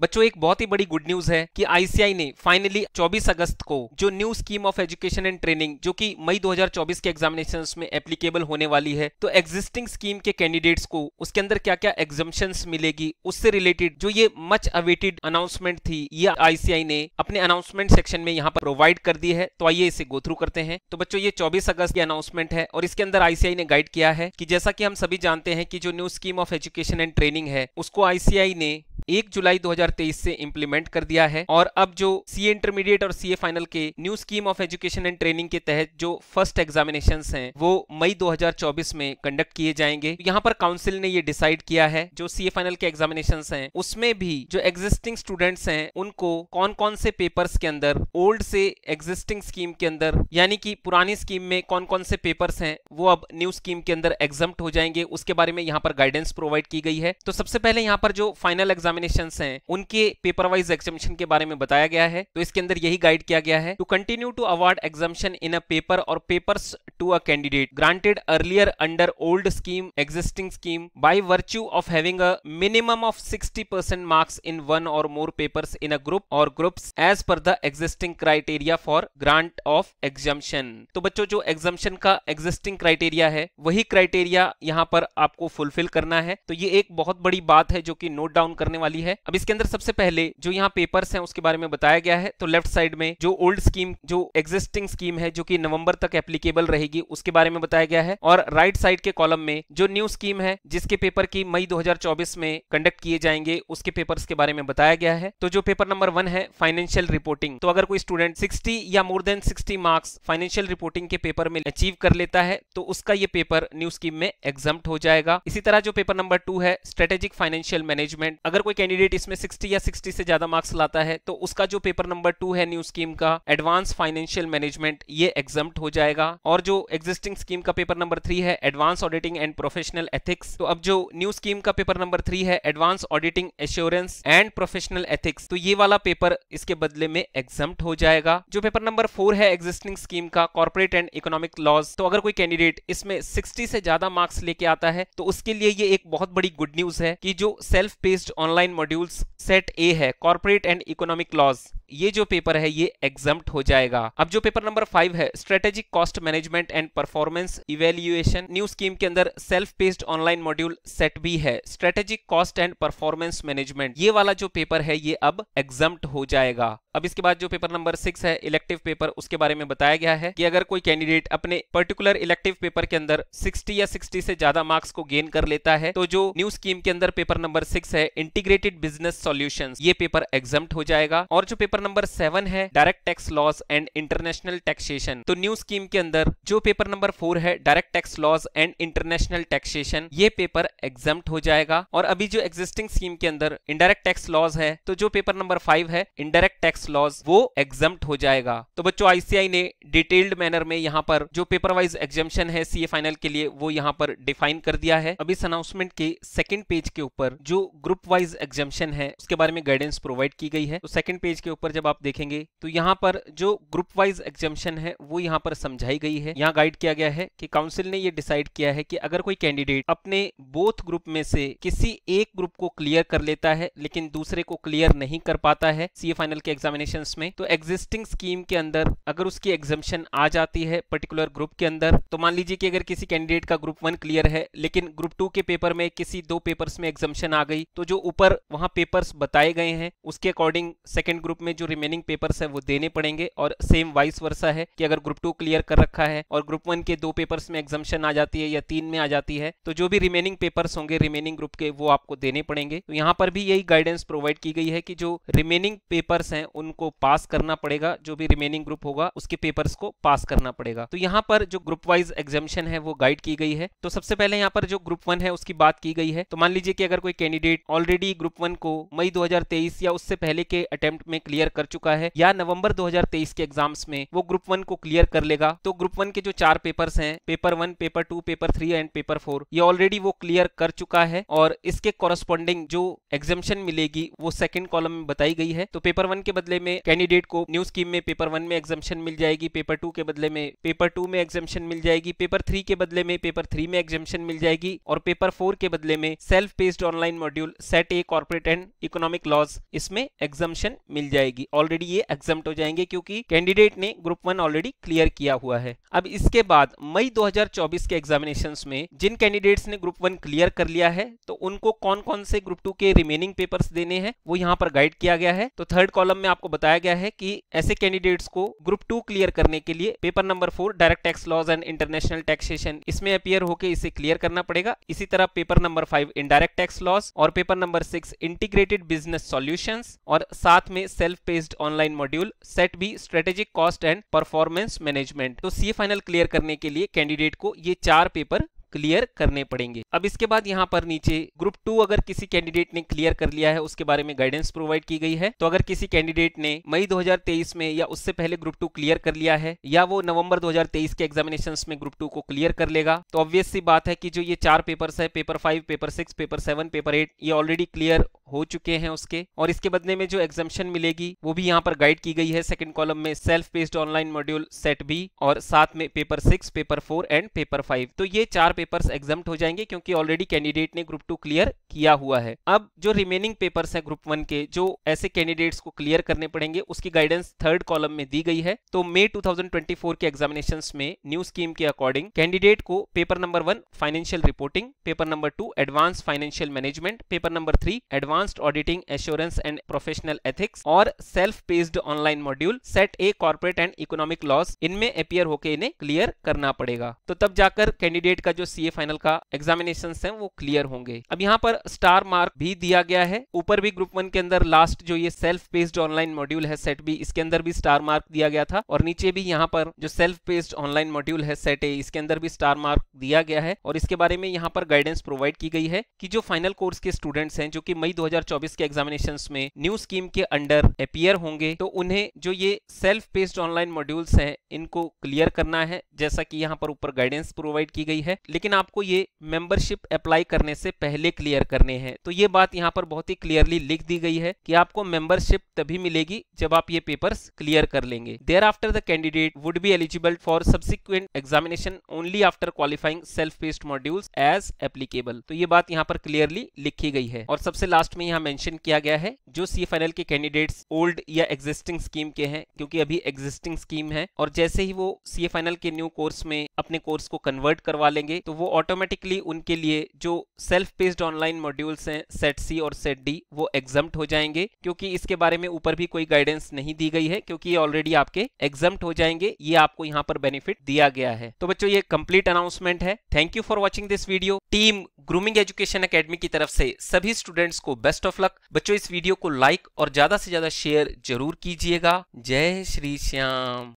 बच्चों एक बहुत ही बड़ी गुड न्यूज है कि आईसीआई ने फाइनली 24 अगस्त को जो new scheme of education and training जो कि मई 2024 के एग्जामिनेशन में एप्लीकेबल होने वाली है तो एग्जिस्टिंग स्कीम के कैंडिडेट्स को उसके अंदर क्या क्या एग्जामेशन मिलेगी उससे रिलेटेड जो ये मच अवेटेड अनाउंसमेंट थी ये आईसीआई ने अपने अनाउंसमेंट सेक्शन में यहाँ पर प्रोवाइड कर दी है तो आइए इसे गो थ्रू करते हैं तो बच्चों ये चौबीस अगस्त की अनाउंसमेंट है और इसके अंदर आईसीआई ने गाइड किया है कि जैसा कि हम सभी जानते हैं कि जो new scheme of education and training है उसको आईसीआई ने एक जुलाई 2023 से इम्प्लीमेंट कर दिया है और अब जो सी इंटरमीडिएट और सी फाइनल के new scheme of education and training के तहत जो फर्स्ट एग्जामिनेशन हैं वो मई 2024 में कंडक्ट किए जाएंगे यहाँ पर काउंसिल ने ये डिसाइड किया है जो सी फाइनल के एग्जामिनेशन है उसमें भी जो एग्जिस्टिंग स्टूडेंट्स हैं उनको कौन कौन से पेपर्स के अंदर ओल्ड से एग्जिस्टिंग स्कीम के अंदर यानी कि पुरानी स्कीम में कौन कौन से पेपर्स हैं वो अब न्यू स्कीम के अंदर एग्जाम हो जाएंगे उसके बारे में यहाँ पर गाइडेंस प्रोवाइड की गई है तो सबसे पहले यहाँ पर जो फाइनल एग्जाम एग्जामिनेशन है उनके पेपर वाइज एग्जामिशन के बारे में बताया गया है तो इसके अंदर यही गाइड किया गया है to continue to award exemption in a paper or paper to a candidate granted earlier under old scheme existing scheme by virtue of having a minimum of sixty percent marks in one or more paper in a group or group as per the existing criteria for grant of exemption तो बच्चों जो एग्जामिशन का existing criteria है वही criteria यहाँ पर आपको fulfil करना है तो ये एक बहुत बड़ी बात है जो कि नोट डाउन करने वाली वाली है अब इसके अंदर सबसे पहले जो यहाँ पेपर्स हैं उसके बारे में बताया गया है तो लेफ्ट साइड में जो ओल्ड स्कीम जो एग्जिस्टिंग स्कीम है जो कि नवंबर तक एप्लीकेबल रहेगी उसके बारे में बताया गया है और राइट right साइड के कॉलम में जो न्यू स्कीम है जिसके पेपर की मई 2024 में कंडक्ट किए जाएंगे उसके पेपर्स के बारे में बताया गया है तो जो पेपर नंबर वन है फाइनेंशियल रिपोर्टिंग तो अगर कोई स्टूडेंट सिक्सटी या more than sixty marks financial reporting के पेपर में अचीव कर लेता है तो उसका ये पेपर न्यू स्कीम में एग्जाम हो जाएगा इसी तरह जो पेपर नंबर टू है स्ट्रेटेजिक फाइनेंशियल मैनेजमेंट अगर कोई कैंडिडेट इसमें 60 या 60 से ज्यादा मार्क्स लाता है तो उसका जो पेपर नंबर टू है न्यू स्कीम का एडवांस फाइनेंशियल मैनेजमेंट ये एग्जाम हो जाएगा और जो एग्जिस्टिंग स्कीम का पेपर नंबर थ्री है advance auditing and professional ethics तो अब जो न्यू स्कीम का पेपर नंबर थ्री है advance auditing assurance and professional ethics तो ये वाला पेपर इसके बदले में एग्जाम हो जाएगा जो पेपर नंबर फोर है एग्जिस्टिंग स्कीम का कॉर्पोरेट एंड इकोनॉमिक लॉज तो अगर कोई कैंडिडेट इसमें सिक्सटी से ज्यादा मार्क्स लेके आता है तो उसके लिए ये एक बहुत बड़ी गुड न्यूज है कि जो self based online modules set A है कॉर्पोरेट एंड इकोनॉमिक लॉज ये जो पेपर है ये एग्जाम हो जाएगा अब जो पेपर नंबर फाइव है strategic cost management and performance evaluation new scheme के अंदर self paced online module set भी है strategic cost and performance management ये वाला जो पेपर है ये अब एग्जाम हो जाएगा अब इसके बाद जो पेपर नंबर सिक्स है इलेक्टिव पेपर उसके बारे में बताया गया है कि अगर कोई कैंडिडेट अपने पर्टिकुलर इलेक्टिव पेपर के अंदर 60 या 60 से ज्यादा मार्क्स को गेन कर लेता है तो जो न्यू स्कीम के अंदर पेपर नंबर सिक्स है इंटीग्रेटेड बिजनेस सॉल्यूशंस ये पेपर एग्जाम हो जाएगा और जो पेपर पेपर नंबर सेवन है direct tax laws and international taxation तो न्यू स्कीम के अंदर जो पेपर नंबर फोर है direct tax laws and international taxation ये पेपर एग्जाम हो जाएगा और अभी जो एग्जिस्टिंग स्कीम के अंदर इनडायरेक्ट टैक्स लॉज है तो जो पेपर नंबर फाइव है इनडायरेक्ट टैक्स लॉज वो एग्जाम हो जाएगा तो बच्चों आईसीआई ने डिटेल्ड मैनर में यहाँ पर जो पेपर वाइज एग्जामेशन है सीए फाइनल के लिए वो यहाँ पर डिफाइन कर दिया है अब इस अनाउंसमेंट के सेकंड पेज के ऊपर जो ग्रुप वाइज एग्जामेशन है उसके बारे में गाइडेंस प्रोवाइड की गई है तो सेकंड पेज के ऊपर ऊपर जब आप देखेंगे तो यहाँ पर जो ग्रुप वाइज एग्जामेशन है वो यहाँ पर समझाई गई है यहाँ गाइड किया गया है कि काउंसिल ने ये डिसाइड किया है कि अगर कोई कैंडिडेट अपने बोथ ग्रुप में से किसी एक ग्रुप को क्लियर कर लेता है लेकिन दूसरे को क्लियर नहीं कर पाता है सीए फाइनल के एग्जामिनेशन में तो एग्जिस्टिंग स्कीम के अंदर अगर उसकी एग्जामेशन आ जाती है पर्टिकुलर ग्रुप के अंदर तो मान लीजिए कि अगर किसी कैंडिडेट का ग्रुप वन क्लियर है लेकिन ग्रुप टू के पेपर में किसी दो पेपर्स में एग्जामेशन आ गई तो जो ऊपर वहां पेपर्स बताए गए हैं उसके अकॉर्डिंग सेकेंड ग्रुप में जो रिमेनिंग पेपर्स है वो देने पड़ेंगे और सेम वाइस वर्षा है कि अगर ग्रुप टू क्लियर कर रखा है और ग्रुप वन के दो पेपर्स में एग्जामेशन आ जाती है या तीन में आ जाती है तो जो भी रिमेनिंग पेपर्स होंगे रिमेनिंग ग्रुप के वो आपको देने पड़ेंगे तो यहाँ पर भी यही गाइडेंस प्रोवाइड की गई है कि जो रिमेनिंग पेपर्स हैं उनको पास करना पड़ेगा जो भी रिमेनिंग ग्रुप होगा उसके पेपर्स को पास करना पड़ेगा तो यहाँ पर जो ग्रुप वाइज एग्जामेशन है वो गाइड की गई है तो सबसे पहले यहाँ पर जो ग्रुप वन है उसकी बात की गई है तो मान लीजिए कि अगर कोई कैंडिडेट ऑलरेडी ग्रुप वन को मई 2023 या उससे पहले के अटेम्प्ट में क्लियर क्लियर कर चुका है या नवंबर 2023 के एग्जाम्स में वो ग्रुप वन को क्लियर कर लेगा तो ग्रुप वन के जो चार पेपर्स हैं paper one paper two paper three and paper four ये ऑलरेडी वो क्लियर कर चुका है और इसके कॉरस्पॉन्डिंग जो एग्जामेशन मिलेगी वो सेकंड कॉलम में बताई गई है तो पेपर वन के बदले में कैंडिडेट को न्यू स्कीम में पेपर वन में एग्जामेशन मिल जाएगी पेपर टू के बदले में पेपर टू में एग्जामेशन मिल जाएगी पेपर थ्री के बदले में पेपर थ्री में एग्जामेशन मिल जाएगी और पेपर फोर के बदले में self based online module set A corporate and economic laws इसमें एग्जामेशन मिल जाएगी जाएगी ऑलरेडी ये एग्जाम हो जाएंगे क्योंकि कैंडिडेट ने ग्रुप वन ऑलरेडी क्लियर किया हुआ है अब इसके बाद मई 2024 के एग्जामिनेशन में जिन कैंडिडेट्स ने ग्रुप वन क्लियर कर लिया है तो उनको कौन कौन से ग्रुप टू के रिमेनिंग पेपर देने हैं वो यहाँ पर गाइड किया गया है तो थर्ड कॉलम में आपको बताया गया है की ऐसे कैंडिडेट्स को ग्रुप टू क्लियर करने के लिए paper number four direct tax laws and international taxation इसमें अपियर होकर इसे क्लियर करना पड़ेगा इसी तरह paper number five indirect tax laws और paper number six integrated business solutions और साथ में self based online module set B strategic cost and performance management तो C final clear karne ke liye candidate ko ye char paper clear करने पड़ेंगे अब इसके बाद यहाँ पर नीचे ग्रुप टू अगर किसी कैंडिडेट ने क्लियर कर लिया है उसके बारे में गाइडेंस प्रोवाइड की गई है तो अगर किसी कैंडिडेट ने मई 2023 में या उससे पहले ग्रुप टू क्लियर कर लिया है या वो नवंबर 2023 के एग्जामिनेशन में ग्रुप टू को क्लियर कर लेगा तो ऑब्वियस सी बात है की जो ये चार पेपर है paper five paper six paper seven paper eight ये ऑलरेडी क्लियर हो चुके हैं उसके और इसके बदले में जो एग्जामेशन मिलेगी वो भी यहाँ पर गाइड की गई है सेकंड कॉलम में self based online module set B और साथ में paper six paper four and paper five तो ये चार पेपर्स एग्जाम हो जाएंगे क्योंकि ऑलरेडी कैंडिडेट ने ग्रुप टू क्लियर किया हुआ है अब जो रिमेनिंग पेपर्स है ग्रुप वन के जो ऐसे कैंडिडेट्स को क्लियर करने पड़ेंगे उसकी गाइडेंस थर्ड कॉलम में दी गई है तो मई टू के एग्जामिनेशन में न्यू स्कीम के अकॉर्डिंग कैंडिडेट को paper number one financial reporting paper number two advance financial management paper number three advance advanced auditing assurance and professional ethics और self paced online module set A corporate and economic laws इनमें appear होकर इन्हें clear करना पड़ेगा तो तब जाकर candidate का जो सी फाइनल का एग्जामिनेशन है वो क्लियर होंगे अब यहाँ पर स्टार मार्क भी दिया गया है ऊपर भी ग्रुप वन के अंदर लास्ट जो ये सेल्फ पेस्ड ऑनलाइन मॉड्यूल है सेट बी इसके अंदर भी स्टार मार्क दिया गया था और नीचे भी यहाँ पर जो सेल्फ पेस्ड ऑनलाइन मॉड्यूल है सेट ए इसके अंदर भी स्टार मार्क दिया गया है और इसके बारे में यहाँ पर गाइडेंस प्रोवाइड की गई है कि जो फाइनल कोर्स के स्टूडेंट्स हैं जो कि मई दो 2024 के एग्जामिनेशन में न्यू स्कीम के अंडर अपियर होंगे तो उन्हें जो ये सेल्फ बेस्ड ऑनलाइन मॉड्यूल्स हैं इनको क्लियर करना है जैसा कि यहाँ पर ऊपर गाइडेंस प्रोवाइड की गई है लेकिन आपको ये मेंबरशिप अप्लाई करने से पहले क्लियर करने हैं तो ये बात यहाँ पर बहुत ही क्लियरली लिख दी गई है कि आपको मेंबरशिप तभी मिलेगी जब आप ये पेपर्स क्लियर कर लेंगे thereafter the candidate would be eligible for subsequent examination only after qualifying self based modules as applicable तो ये बात यहाँ पर क्लियरली लिखी गई है और सबसे लास्ट में यहाँ मेंशन किया गया है जो सी एफ के कैंडिडेट्स ओल्ड या एग्जिस्टिंग स्कीम के हैं क्योंकि अभी एग्जिस्टिंग स्कीम है और जैसे ही वो सी एफ के न्यू कोर्स में अपने कोर्स को कन्वर्ट करवा लेंगे तो वो ऑटोमेटिकली उनके लिए जो सेल्फ पेस्ड ऑनलाइन मॉड्यूल्स हैं सेट सी और सेट डी वो एग्जाम हो जाएंगे क्योंकि इसके बारे में ऊपर भी कोई गाइडेंस नहीं दी गई है क्योंकि ये ऑलरेडी आपके एग्जाम हो जाएंगे ये आपको यहाँ पर बेनिफिट दिया गया है तो बच्चों ये कंप्लीट अनाउंसमेंट है thank you for watching this video team grooming education academy की तरफ से सभी स्टूडेंट्स को बेस्ट ऑफ लक बच्चों इस वीडियो को लाइक और ज्यादा से ज्यादा शेयर जरूर कीजिएगा जय श्री श्याम